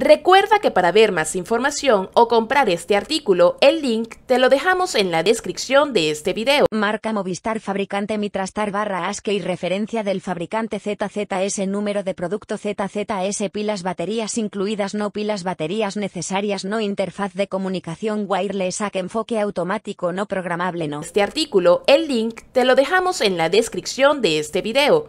Recuerda que para ver más información o comprar este artículo, el link te lo dejamos en la descripción de este video. Marca Movistar fabricante Mitrastar barra ASCE y referencia del fabricante ZZS número de producto ZZS pilas baterías incluidas no pilas baterías necesarias no interfaz de comunicación wireless AC enfoque automático no programable no. Este artículo, el link te lo dejamos en la descripción de este video.